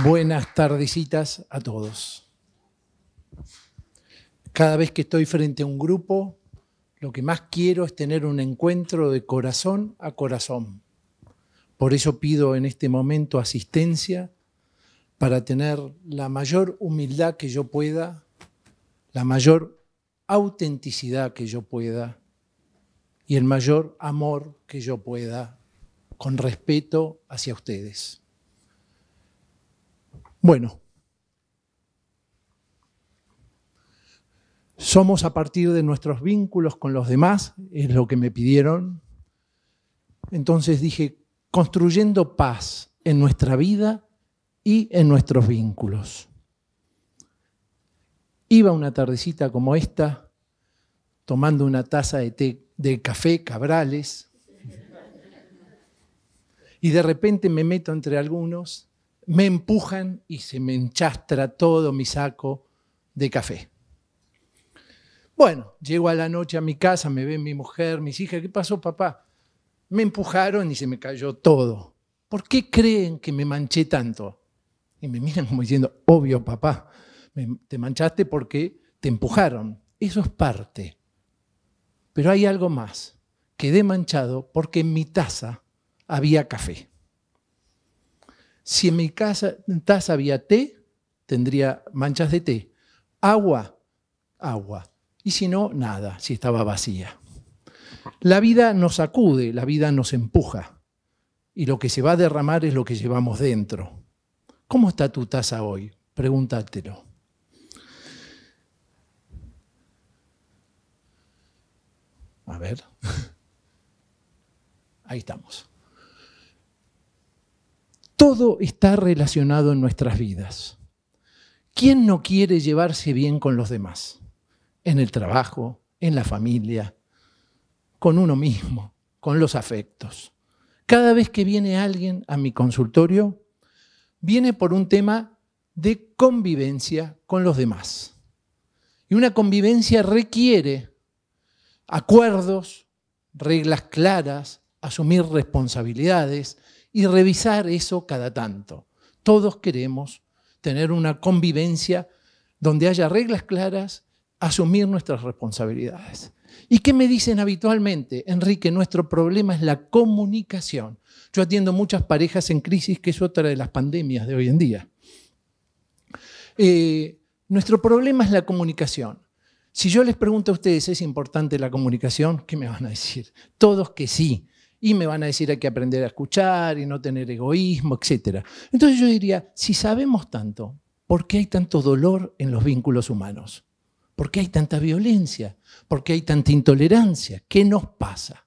Buenas tardecitas a todos. Cada vez que estoy frente a un grupo, lo que más quiero es tener un encuentro de corazón a corazón. Por eso pido en este momento asistencia para tener la mayor humildad que yo pueda, la mayor autenticidad que yo pueda y el mayor amor que yo pueda, con respeto hacia ustedes. Bueno, somos a partir de nuestros vínculos con los demás, es lo que me pidieron. Entonces dije, construyendo paz en nuestra vida y en nuestros vínculos. Iba una tardecita como esta, tomando una taza de té de café Cabrales, y de repente me meto entre algunos me empujan y se me enchastra todo mi saco de café. Bueno, llego a la noche a mi casa, me ven mi mujer, mis hijas, ¿qué pasó papá? Me empujaron y se me cayó todo. ¿Por qué creen que me manché tanto? Y me miran como diciendo, obvio papá, te manchaste porque te empujaron. Eso es parte. Pero hay algo más. Quedé manchado porque en mi taza había café. Si en mi casa, en taza había té, tendría manchas de té. Agua, agua. Y si no, nada, si estaba vacía. La vida nos sacude, la vida nos empuja. Y lo que se va a derramar es lo que llevamos dentro. ¿Cómo está tu taza hoy? Pregúntatelo. A ver. Ahí estamos. Todo está relacionado en nuestras vidas. ¿Quién no quiere llevarse bien con los demás? En el trabajo, en la familia, con uno mismo, con los afectos. Cada vez que viene alguien a mi consultorio, viene por un tema de convivencia con los demás. Y una convivencia requiere acuerdos, reglas claras, asumir responsabilidades, y revisar eso cada tanto. Todos queremos tener una convivencia donde haya reglas claras, asumir nuestras responsabilidades. ¿Y qué me dicen habitualmente? Enrique, nuestro problema es la comunicación. Yo atiendo muchas parejas en crisis, que es otra de las pandemias de hoy en día. Eh, nuestro problema es la comunicación. Si yo les pregunto a ustedes, ¿es importante la comunicación? ¿Qué me van a decir? Todos que sí y me van a decir hay que aprender a escuchar y no tener egoísmo, etc. Entonces yo diría, si sabemos tanto, ¿por qué hay tanto dolor en los vínculos humanos? ¿Por qué hay tanta violencia? ¿Por qué hay tanta intolerancia? ¿Qué nos pasa?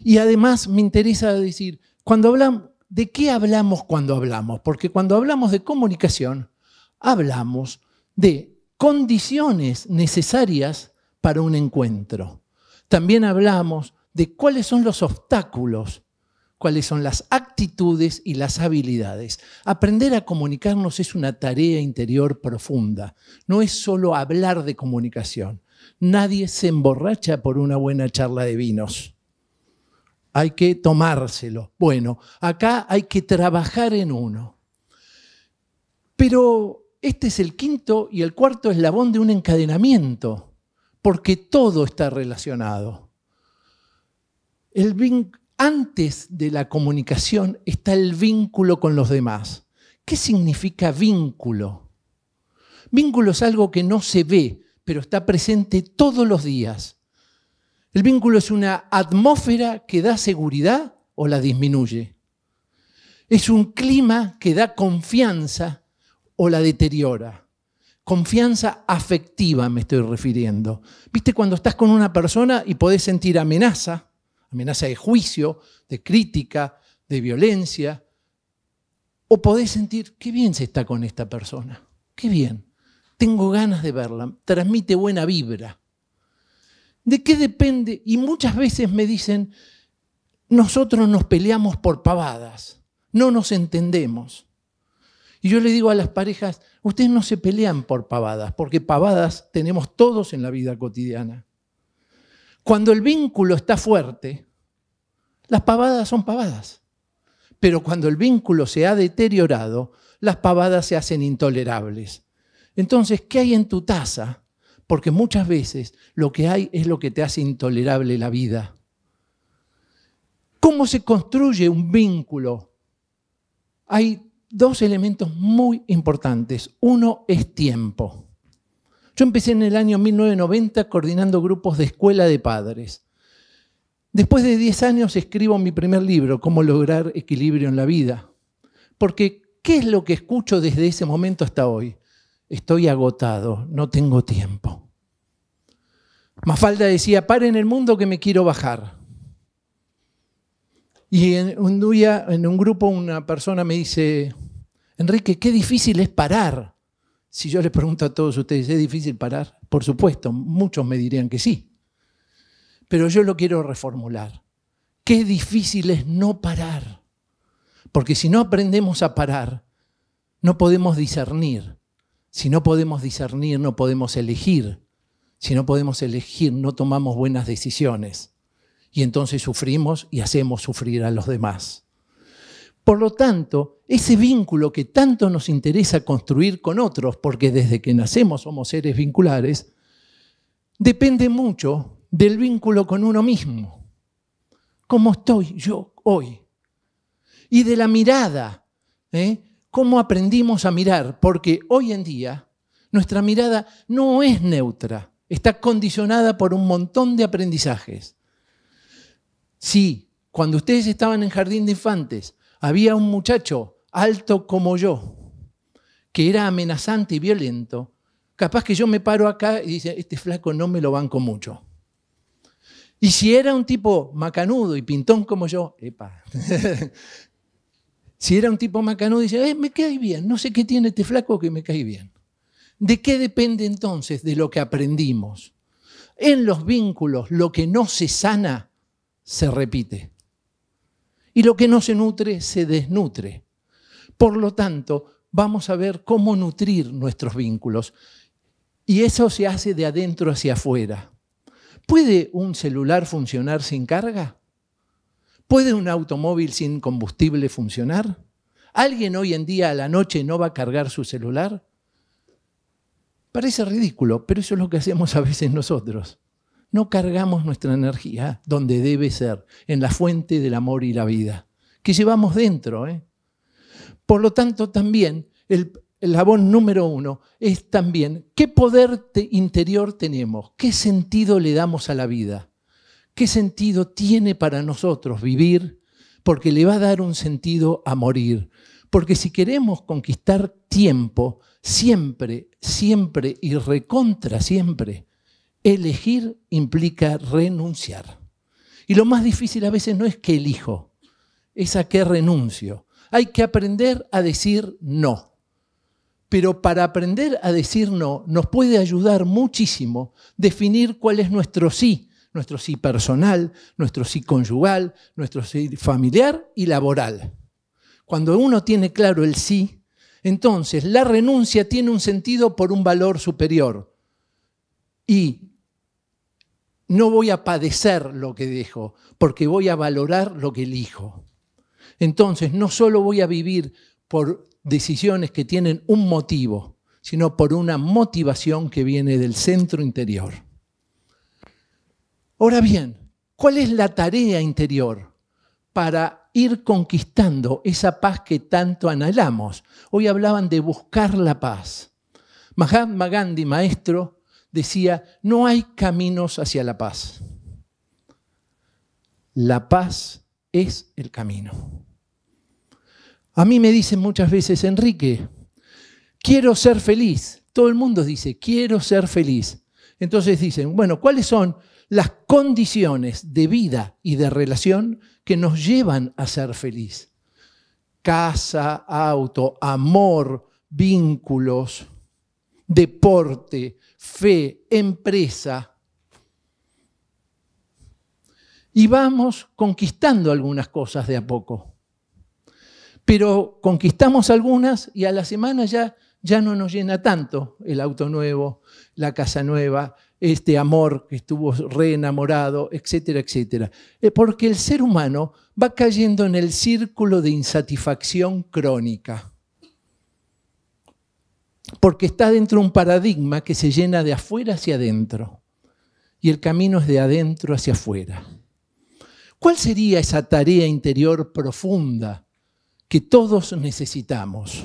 Y además me interesa decir, cuando hablamos, ¿de qué hablamos cuando hablamos? Porque cuando hablamos de comunicación, hablamos de condiciones necesarias para un encuentro. También hablamos de cuáles son los obstáculos, cuáles son las actitudes y las habilidades. Aprender a comunicarnos es una tarea interior profunda, no es solo hablar de comunicación. Nadie se emborracha por una buena charla de vinos. Hay que tomárselo. Bueno, acá hay que trabajar en uno. Pero este es el quinto y el cuarto eslabón de un encadenamiento, porque todo está relacionado. El antes de la comunicación está el vínculo con los demás. ¿Qué significa vínculo? Vínculo es algo que no se ve, pero está presente todos los días. El vínculo es una atmósfera que da seguridad o la disminuye. Es un clima que da confianza o la deteriora. Confianza afectiva me estoy refiriendo. ¿Viste cuando estás con una persona y podés sentir amenaza? amenaza de juicio, de crítica, de violencia. O podés sentir, qué bien se está con esta persona, qué bien, tengo ganas de verla, transmite buena vibra. ¿De qué depende? Y muchas veces me dicen, nosotros nos peleamos por pavadas, no nos entendemos. Y yo le digo a las parejas, ustedes no se pelean por pavadas, porque pavadas tenemos todos en la vida cotidiana. Cuando el vínculo está fuerte, las pavadas son pavadas. Pero cuando el vínculo se ha deteriorado, las pavadas se hacen intolerables. Entonces, ¿qué hay en tu taza? Porque muchas veces lo que hay es lo que te hace intolerable la vida. ¿Cómo se construye un vínculo? Hay dos elementos muy importantes. Uno es tiempo. Yo empecé en el año 1990 coordinando grupos de escuela de padres. Después de 10 años escribo mi primer libro, Cómo lograr equilibrio en la vida. Porque, ¿qué es lo que escucho desde ese momento hasta hoy? Estoy agotado, no tengo tiempo. Mafalda decía, en el mundo que me quiero bajar. Y en, un día en un grupo una persona me dice, Enrique, qué difícil es parar. Si yo les pregunto a todos ustedes, ¿es difícil parar? Por supuesto, muchos me dirían que sí. Pero yo lo quiero reformular. Qué difícil es no parar. Porque si no aprendemos a parar, no podemos discernir. Si no podemos discernir, no podemos elegir. Si no podemos elegir, no tomamos buenas decisiones. Y entonces sufrimos y hacemos sufrir a los demás. Por lo tanto, ese vínculo que tanto nos interesa construir con otros, porque desde que nacemos somos seres vinculares, depende mucho del vínculo con uno mismo. ¿Cómo estoy yo hoy? Y de la mirada, ¿eh? ¿cómo aprendimos a mirar? Porque hoy en día nuestra mirada no es neutra, está condicionada por un montón de aprendizajes. Sí, cuando ustedes estaban en jardín de infantes, había un muchacho alto como yo, que era amenazante y violento, capaz que yo me paro acá y dice, este flaco no me lo banco mucho. Y si era un tipo macanudo y pintón como yo, epa. si era un tipo macanudo, dice, eh, me cae bien, no sé qué tiene este flaco que me cae bien. ¿De qué depende entonces de lo que aprendimos? En los vínculos, lo que no se sana se repite y lo que no se nutre se desnutre. Por lo tanto, vamos a ver cómo nutrir nuestros vínculos. Y eso se hace de adentro hacia afuera. ¿Puede un celular funcionar sin carga? ¿Puede un automóvil sin combustible funcionar? ¿Alguien hoy en día a la noche no va a cargar su celular? Parece ridículo, pero eso es lo que hacemos a veces nosotros no cargamos nuestra energía donde debe ser, en la fuente del amor y la vida, que llevamos dentro. ¿eh? Por lo tanto, también el, el labón número uno es también qué poder interior tenemos, qué sentido le damos a la vida, qué sentido tiene para nosotros vivir, porque le va a dar un sentido a morir. Porque si queremos conquistar tiempo, siempre, siempre y recontra siempre, Elegir implica renunciar. Y lo más difícil a veces no es qué elijo, es a qué renuncio. Hay que aprender a decir no. Pero para aprender a decir no nos puede ayudar muchísimo definir cuál es nuestro sí, nuestro sí personal, nuestro sí conyugal, nuestro sí familiar y laboral. Cuando uno tiene claro el sí, entonces la renuncia tiene un sentido por un valor superior. Y no voy a padecer lo que dejo, porque voy a valorar lo que elijo. Entonces, no solo voy a vivir por decisiones que tienen un motivo, sino por una motivación que viene del centro interior. Ahora bien, ¿cuál es la tarea interior para ir conquistando esa paz que tanto anhelamos? Hoy hablaban de buscar la paz. Mahatma Gandhi, maestro, decía, no hay caminos hacia la paz. La paz es el camino. A mí me dicen muchas veces, Enrique, quiero ser feliz. Todo el mundo dice, quiero ser feliz. Entonces dicen, bueno, ¿cuáles son las condiciones de vida y de relación que nos llevan a ser feliz? Casa, auto, amor, vínculos, deporte, fe, empresa. Y vamos conquistando algunas cosas de a poco. Pero conquistamos algunas y a la semana ya, ya no nos llena tanto el auto nuevo, la casa nueva, este amor que estuvo reenamorado, etcétera, etcétera. Eh, porque el ser humano va cayendo en el círculo de insatisfacción crónica porque está dentro de un paradigma que se llena de afuera hacia adentro. Y el camino es de adentro hacia afuera. ¿Cuál sería esa tarea interior profunda que todos necesitamos?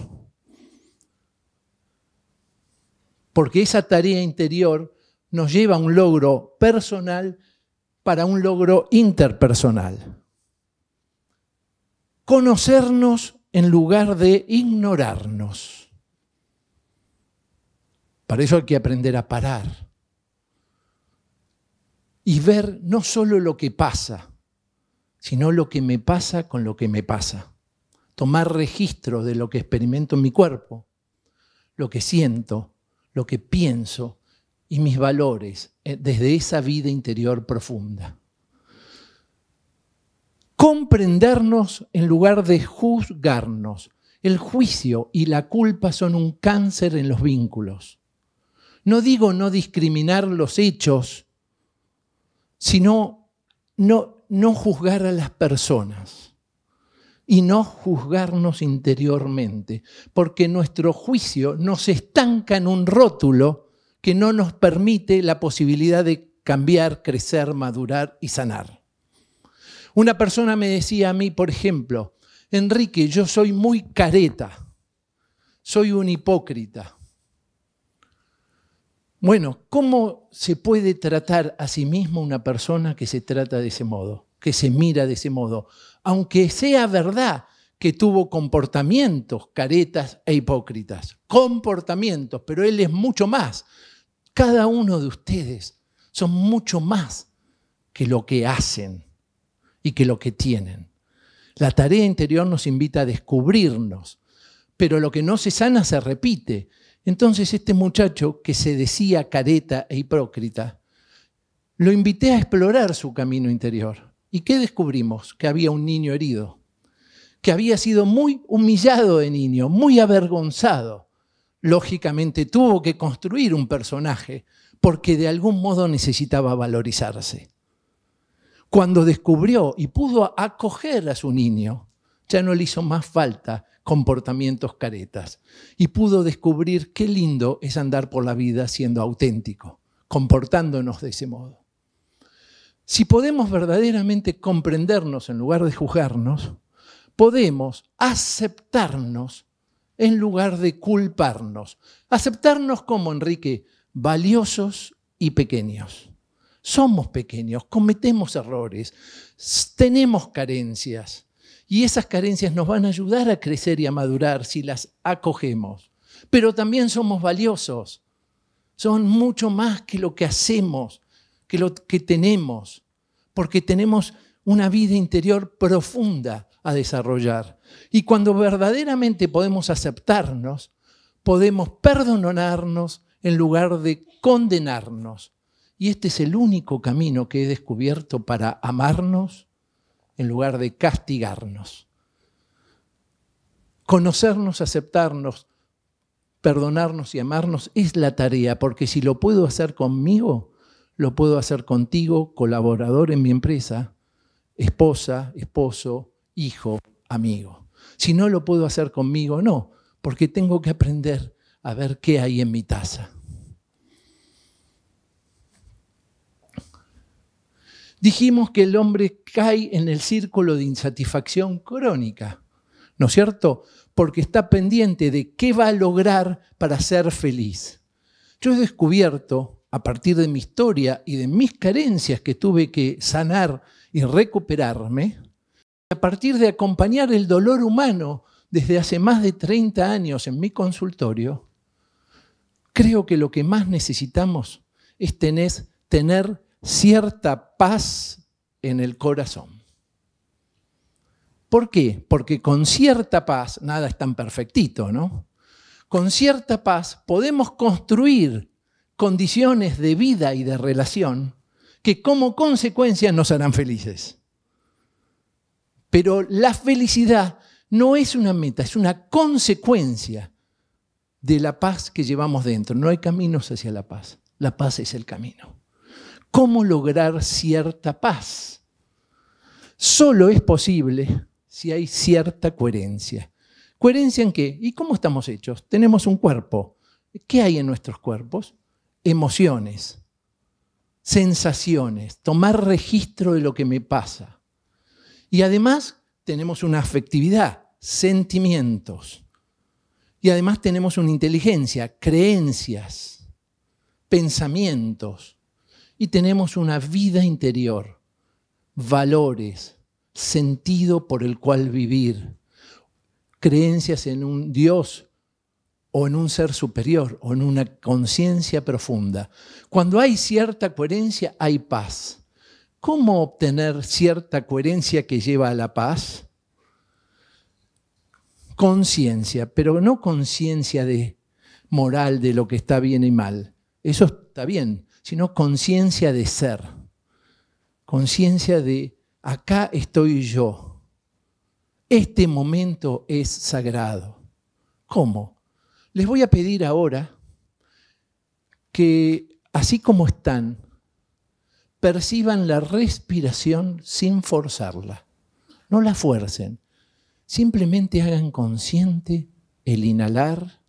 Porque esa tarea interior nos lleva a un logro personal para un logro interpersonal. Conocernos en lugar de ignorarnos para eso hay que aprender a parar y ver no solo lo que pasa, sino lo que me pasa con lo que me pasa. Tomar registro de lo que experimento en mi cuerpo, lo que siento, lo que pienso y mis valores eh, desde esa vida interior profunda. Comprendernos en lugar de juzgarnos. El juicio y la culpa son un cáncer en los vínculos. No digo no discriminar los hechos, sino no, juzgar a las personas y no juzgarnos interiormente, porque nuestro juicio nos estanca en un rótulo que no nos permite la posibilidad de cambiar, crecer, madurar y sanar. Una persona me decía a mí, por ejemplo, Enrique, yo soy muy careta, soy un hipócrita. Bueno, ¿cómo se puede tratar a sí mismo una persona que se trata de ese modo, que se mira de ese modo? Aunque sea verdad que tuvo comportamientos caretas e hipócritas, comportamientos, pero él es mucho más. Cada uno de ustedes son mucho más que lo que hacen y que lo que tienen. La tarea interior nos invita a descubrirnos, pero lo que no se sana se repite entonces este muchacho que se decía careta e hipócrita, lo invité a explorar su camino interior. ¿Y qué descubrimos? Que había un niño herido, que había sido muy humillado de niño, muy avergonzado. Lógicamente tuvo que construir un personaje porque de algún modo necesitaba valorizarse. Cuando descubrió y pudo acoger a su niño, ya no le hizo más falta comportamientos caretas. Y pudo descubrir qué lindo es andar por la vida siendo auténtico, comportándonos de ese modo. Si podemos verdaderamente comprendernos en lugar de juzgarnos, podemos aceptarnos en lugar de culparnos. Aceptarnos como, Enrique, valiosos y pequeños. Somos pequeños, cometemos errores, tenemos carencias y esas carencias nos van a ayudar a crecer y a madurar si las acogemos. Pero también somos valiosos. Son mucho más que lo que hacemos, que lo que tenemos, porque tenemos una vida interior profunda a desarrollar. Y cuando verdaderamente podemos aceptarnos, podemos perdonarnos en lugar de condenarnos. Y este es el único camino que he descubierto para amarnos en lugar de castigarnos. Conocernos, aceptarnos, perdonarnos y amarnos es la tarea, porque si lo puedo hacer conmigo, lo puedo hacer contigo, colaborador en mi empresa, esposa, esposo, hijo, amigo. Si no lo puedo hacer conmigo, no, porque tengo que aprender a ver qué hay en mi taza. dijimos que el hombre cae en el círculo de insatisfacción crónica, ¿no es cierto? Porque está pendiente de qué va a lograr para ser feliz. Yo he descubierto, a partir de mi historia y de mis carencias que tuve que sanar y recuperarme, a partir de acompañar el dolor humano desde hace más de 30 años en mi consultorio, creo que lo que más necesitamos es tener, tener cierta paz en el corazón. ¿Por qué? Porque con cierta paz, nada es tan perfectito, ¿no? Con cierta paz podemos construir condiciones de vida y de relación que como consecuencia nos harán felices. Pero la felicidad no es una meta, es una consecuencia de la paz que llevamos dentro. No hay caminos hacia la paz. La paz es el camino cómo lograr cierta paz. Solo es posible si hay cierta coherencia. ¿Coherencia en qué? ¿Y cómo estamos hechos? Tenemos un cuerpo. ¿Qué hay en nuestros cuerpos? Emociones, sensaciones, tomar registro de lo que me pasa. Y además tenemos una afectividad, sentimientos. Y además tenemos una inteligencia, creencias, pensamientos y tenemos una vida interior, valores, sentido por el cual vivir, creencias en un Dios o en un ser superior o en una conciencia profunda. Cuando hay cierta coherencia, hay paz. ¿Cómo obtener cierta coherencia que lleva a la paz? Conciencia, pero no conciencia de moral de lo que está bien y mal. Eso está bien, sino conciencia de ser, conciencia de acá estoy yo, este momento es sagrado. ¿Cómo? Les voy a pedir ahora que así como están, perciban la respiración sin forzarla. No la fuercen. Simplemente hagan consciente el inhalar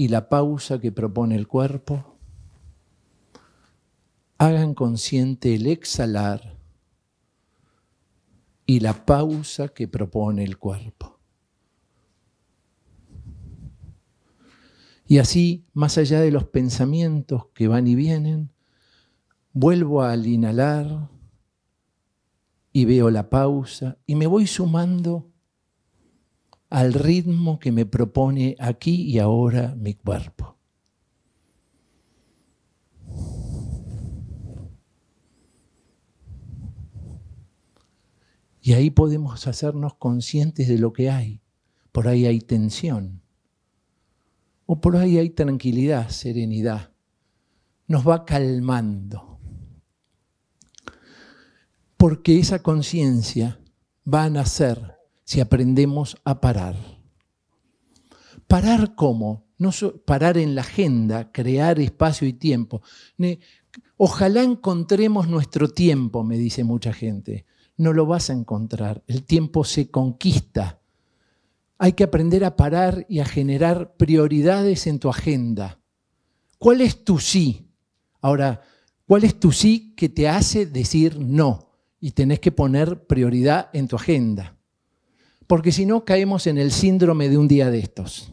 y la pausa que propone el cuerpo, hagan consciente el exhalar y la pausa que propone el cuerpo. Y así, más allá de los pensamientos que van y vienen, vuelvo al inhalar y veo la pausa y me voy sumando al ritmo que me propone aquí y ahora mi cuerpo. Y ahí podemos hacernos conscientes de lo que hay. Por ahí hay tensión. O por ahí hay tranquilidad, serenidad. Nos va calmando. Porque esa conciencia va a nacer si aprendemos a parar. ¿Parar cómo? No parar en la agenda, crear espacio y tiempo. Ojalá encontremos nuestro tiempo, me dice mucha gente. No lo vas a encontrar. El tiempo se conquista. Hay que aprender a parar y a generar prioridades en tu agenda. ¿Cuál es tu sí? Ahora, ¿cuál es tu sí que te hace decir no? Y tenés que poner prioridad en tu agenda porque si no caemos en el síndrome de un día de estos.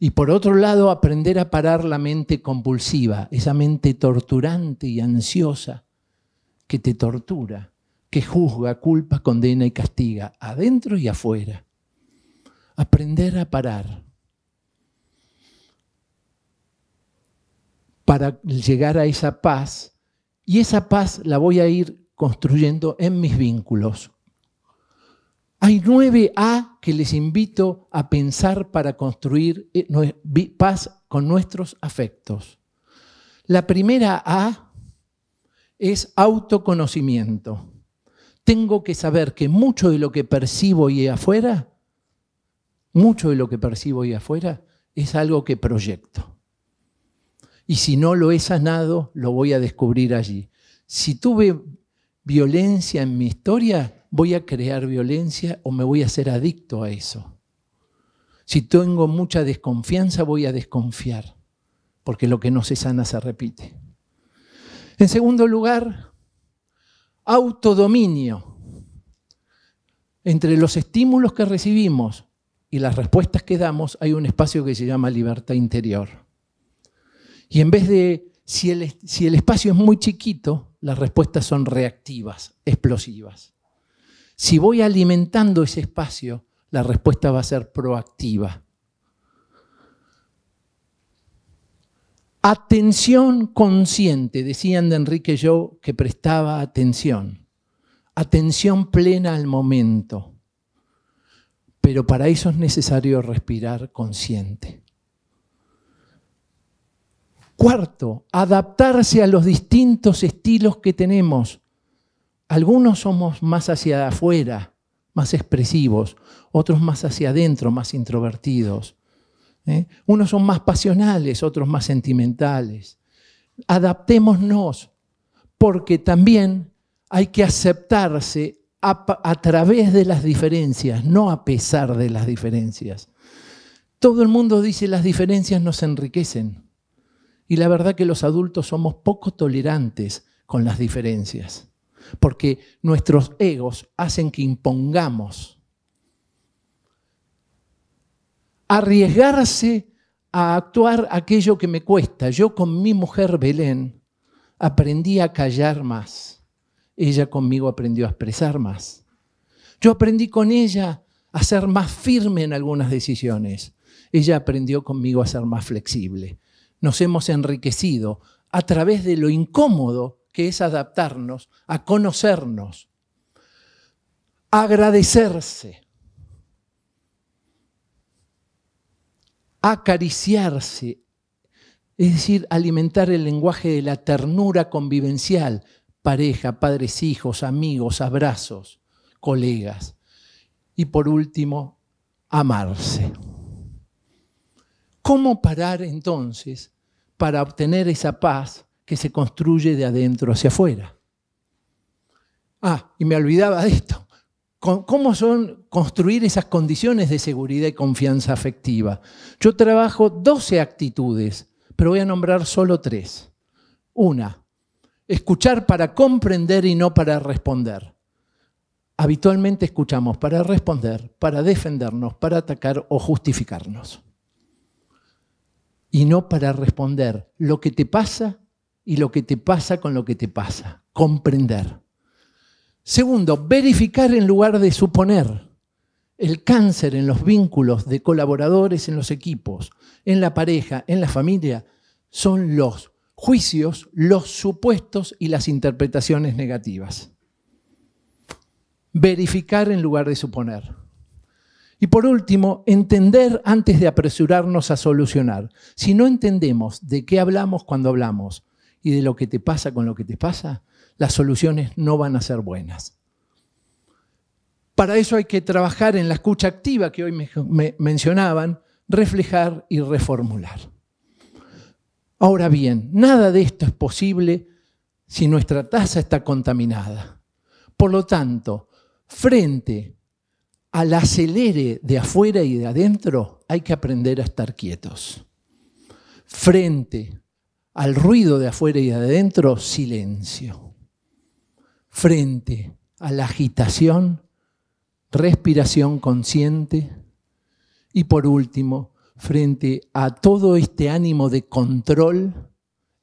Y por otro lado, aprender a parar la mente compulsiva, esa mente torturante y ansiosa que te tortura, que juzga, culpa, condena y castiga, adentro y afuera. Aprender a parar para llegar a esa paz. Y esa paz la voy a ir construyendo en mis vínculos, hay nueve A que les invito a pensar para construir eh, paz con nuestros afectos. La primera A es autoconocimiento. Tengo que saber que mucho de lo que percibo y afuera, mucho de lo que percibo y afuera es algo que proyecto. Y si no lo he sanado, lo voy a descubrir allí. Si tuve violencia en mi historia, voy a crear violencia o me voy a ser adicto a eso. Si tengo mucha desconfianza, voy a desconfiar, porque lo que no se sana se repite. En segundo lugar, autodominio. Entre los estímulos que recibimos y las respuestas que damos hay un espacio que se llama libertad interior. Y en vez de, si el, si el espacio es muy chiquito, las respuestas son reactivas, explosivas. Si voy alimentando ese espacio, la respuesta va a ser proactiva. Atención consciente, decían de Enrique yo que prestaba atención. Atención plena al momento. Pero para eso es necesario respirar consciente. Cuarto, adaptarse a los distintos estilos que tenemos. Algunos somos más hacia afuera, más expresivos, otros más hacia adentro, más introvertidos. ¿eh? Unos son más pasionales, otros más sentimentales. Adaptémonos, porque también hay que aceptarse a, través de las diferencias, no a pesar de las diferencias. Todo el mundo dice las diferencias nos enriquecen. Y la verdad que los adultos somos poco tolerantes con las diferencias porque nuestros egos hacen que impongamos. Arriesgarse a actuar aquello que me cuesta. Yo con mi mujer Belén aprendí a callar más. Ella conmigo aprendió a expresar más. Yo aprendí con ella a ser más firme en algunas decisiones. Ella aprendió conmigo a ser más flexible. Nos hemos enriquecido a través de lo incómodo que es adaptarnos a conocernos, agradecerse, acariciarse, es decir, alimentar el lenguaje de la ternura convivencial, pareja, padres, hijos, amigos, abrazos, colegas. Y por último, amarse. ¿Cómo parar entonces para obtener esa paz que se construye de adentro hacia afuera. Ah, y me olvidaba de esto. ¿Cómo son construir esas condiciones de seguridad y confianza afectiva? Yo trabajo 12 actitudes, pero voy a nombrar solo tres. Una, escuchar para comprender y no para responder. Habitualmente escuchamos para responder, para defendernos, para atacar o justificarnos. Y no para responder lo que te pasa y lo que te pasa con lo que te pasa. Comprender. Segundo, verificar en lugar de suponer el cáncer en los vínculos de colaboradores en los equipos, en la pareja, en la familia, son los juicios, los supuestos y las interpretaciones negativas. Verificar en lugar de suponer. Y por último, entender antes de apresurarnos a solucionar. Si no entendemos de qué hablamos cuando hablamos, y de lo que te pasa con lo que te pasa, las soluciones no van a ser buenas. Para eso hay que trabajar en la escucha activa que hoy me, mencionaban, reflejar y reformular. Ahora bien, nada de esto es posible si nuestra taza está contaminada. Por lo tanto, frente al acelere de afuera y de adentro, hay que aprender a estar quietos. Frente al ruido de afuera y de adentro, silencio. Frente a la agitación, respiración consciente. Y por último, frente a todo este ánimo de control,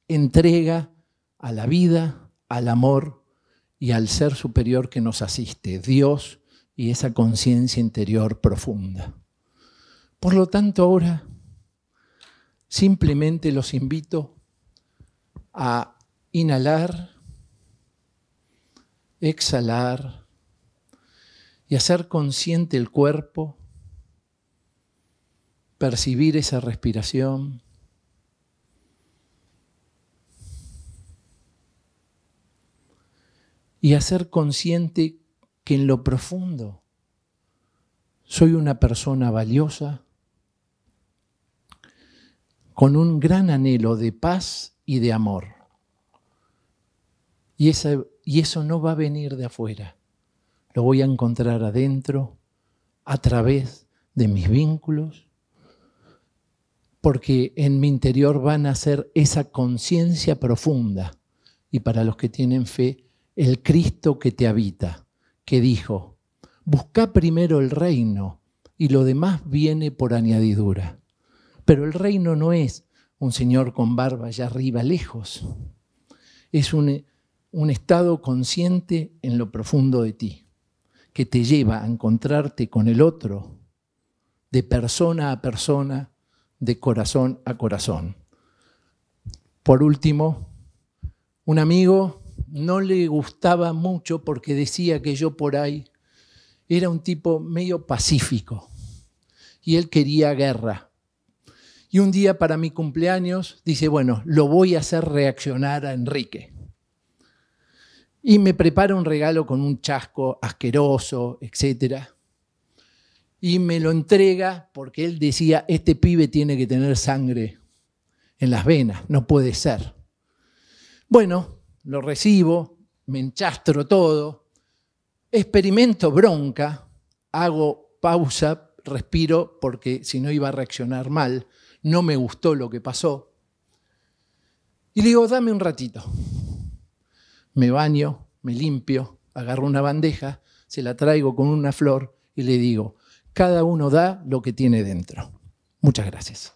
entrega a la vida, al amor y al ser superior que nos asiste, Dios y esa conciencia interior profunda. Por lo tanto, ahora simplemente los invito a inhalar, exhalar y hacer consciente el cuerpo, percibir esa respiración. Y hacer consciente que en lo profundo soy una persona valiosa, con un gran anhelo de paz y de amor. Y, esa, y eso no va a venir de afuera. Lo voy a encontrar adentro, a través de mis vínculos, porque en mi interior van a ser esa conciencia profunda. Y para los que tienen fe, el Cristo que te habita, que dijo, busca primero el reino y lo demás viene por añadidura. Pero el reino no es un señor con barba allá arriba, lejos. Es un, estado consciente en lo profundo de ti, que te lleva a encontrarte con el otro, de persona a persona, de corazón a corazón. Por último, un amigo no le gustaba mucho porque decía que yo por ahí era un tipo medio pacífico y él quería guerra. Y un día para mi cumpleaños dice, bueno, lo voy a hacer reaccionar a Enrique. Y me prepara un regalo con un chasco asqueroso, etc. Y me lo entrega porque él decía, este pibe tiene que tener sangre en las venas, no puede ser. Bueno, lo recibo, me enchastro todo, experimento bronca, hago pausa, respiro porque si no iba a reaccionar mal no me gustó lo que pasó. Y le digo, dame un ratito. Me baño, me limpio, agarro una bandeja, se la traigo con una flor y le digo, cada uno da lo que tiene dentro. Muchas gracias.